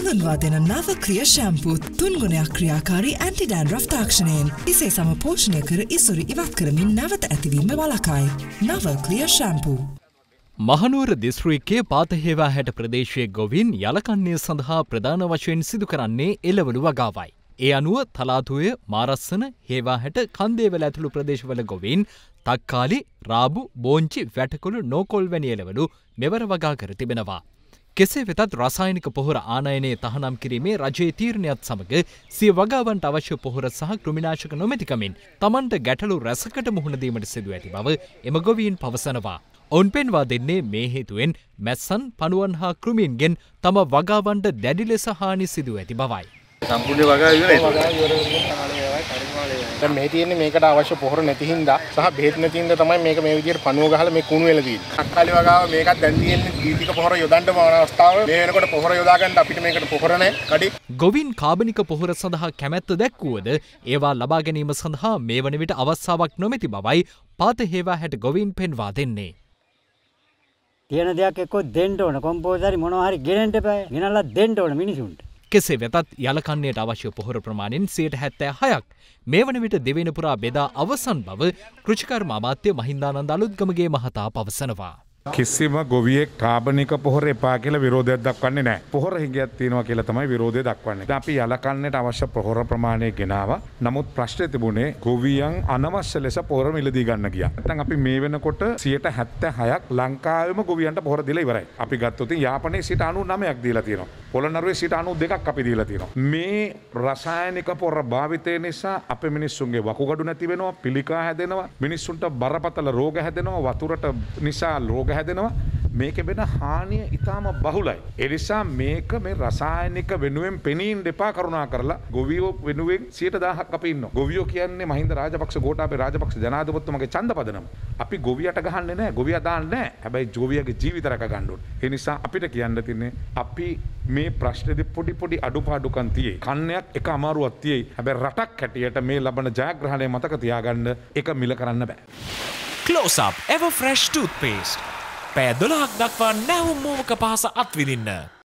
හඳුන්වා දෙන නව ක්‍රිය ශැම්පූත් තුන්ගුණයක් ක්‍රියාකාරී ඇන්ටිඩෑන් රෆ් තාක්ෂණයෙන් ඉසේ සම පෝෂණය කර ඉසුරි ඉවත් කරමින් නැවත ඇතිවීම වලකායි. නව ක්‍රිය ශැම්පූ. මහනුවර දිස්ත්‍රික්කයේ පාතහේවා හැට ප්‍රදේශයේ ගොවින් යලකන්නේ සඳහා ප්‍රධාන වශයෙන් සිදු කරන්නේ එළවලු වගාවයි. ඒ අනුව තලාතුය මාරස්සන හේවා හැට කන්දේවල ඇතුළු ප්‍රදේශවල ගොවින් තක්කාලි රාබු බෝංචි වැටකුළු නෝකොල් වැනි එළවලු මෙවර වගා කර තිබෙනවා. කෙසේ වෙතත් රසායනික පොහොර ආනයනය තහනම් කිරීමේ රජයේ තීරණයත් සමඟ සිය වගාවන්ට අවශ්‍ය පොහොර සහ ක්‍රමිනාශක නොමැතිකමින් තමන්ට ගැටලු රැසකට මුහුණදීමට සිදුව ඇති බව එම ගොවීන් පවසනවා. ඔවුන් පෙන්වා දෙන්නේ මේ හේතුවෙන් මැස්සන් පනුවන් හා කෘමීන්ගෙන් තම වගාවන්ට දැඩි ලෙස හානි සිදුව ඇති බවයි. සම්පූර්ණ වගා දැන් මේ තියෙන්නේ මේකට අවශ්‍ය පොහොර නැති හින්දා සහ බෙහෙත් නැති හින්දා තමයි මේක මේ විදිහට පණුව ගහලා මේ කුණු වෙලා තියෙන්නේ. අක්කාලි වගාව මේකත් දැන් තියෙන්නේ දීතික පොහොර යොදන්න මවන අවස්ථාව. මේ වෙනකොට පොහොර යොදා ගන්න අපිට මේකට පොහොර නැහැ. කඩි. ගොවින් කාබනික පොහොර සඳහා කැමැත්ත දැක්වුවද ඒවා ලබා ගැනීම සඳහා මේ වන විට අවස්ථාවක් නොමැති බවයි පාත හේවා හැට ගොවින් පෙන්වා දෙන්නේ. තියෙන දෙයක් එක්ක දෙන්න ඕන කොම්පෝසරි මොනවා හරි ගෙනෙන්න එපා. ගෙනල්ලා දෙන්න ඕන මිනිසුන්ට. කෙසේ වෙතත් යලකන්නේයට අවශ්‍ය පොහොර ප්‍රමාණයෙන් සියයට හැත්තෑ හයක් මේ වන විට දෙවෙන පුරා බෙදා අවසන් බව කෘෂිකර්ම අමාත්‍ය මහින්දානන්ද අලුත්ගමගේ මහතා පවසනවා. කිසිම ගොවියෙක් කාබනික පොහොර එපා කියලා විරෝධයක් දක්වන්නේ නැහැ. පොහොර හිඟයක් තියෙනවා කියලා තමයි විරෝධය දක්වන්නේ. දැන් අපි යලකන්නට අවශ්‍ය පොහොර ප්‍රමාණය ගෙනාවා. නමුත් ප්‍රශ්නේ තිබුණේ ගොවියන් අනවශ්‍ය ලෙස පොහොර මිලදී ගන්න ගියා. නැත්නම් අපි මේ වෙනකොට 76ක් ලංකාවෙම ගොවියන්ට පොහොර දීලා ඉවරයි. අපි ගත්තොත් යාපනයේ 99ක් දීලා තියෙනවා. පොළනරුවේ සිට අනු දෙකක් අපි දීලා තියෙනවා. මේ රසායනික පොර භාවිතය නිසා අපේ මිනිස්සුන්ගේ වකුගඩු නැති වෙනවා, පිළිකා හැදෙනවා, මිනිස්සුන්ට බරපතල රෝග හැදෙනවා, වතුරට නිසා රෝග හැදෙනවා. මේක වෙන හානිය ඉතාම බහුලයි. එනිසා මේක මේ රසායනික වෙනුවෙන් පෙනීන් දෙපා කරුණා කරලා ගොවියෝ වෙනුවෙන් සියට දාහක් අප ඉන්න ගොවියෝ කියන්නේ මහින්ද රාජපක්ෂ ගෝටාපේ රාජපක්ෂ ජනාධපත්තුමගේ චන්ද පදනම අපි ගොවියට ගහන්න නෑ ගොවිය දාන්න නෑ හැබැයි ජෝවියගේ ජීවිතරක ගණ්ඩුන් එනිසා අපිට කියන්න තින්නේ අපි මේ ප්‍රශ්නදි පොඩි පොඩි අඩුපාඩුකන් තියේ කන්නයක් එක අමාරුවක් තියෙයි හැබැ රටක් හැටියට මේ ලබන ජයග්‍රහණය මතක තියාගන්න එක මිල කරන්න බෑ. Close up, ever fresh toothpaste. පෑ දොළහක් දක්වා නැවුම් මෝමක පහස අත්විඳින්න.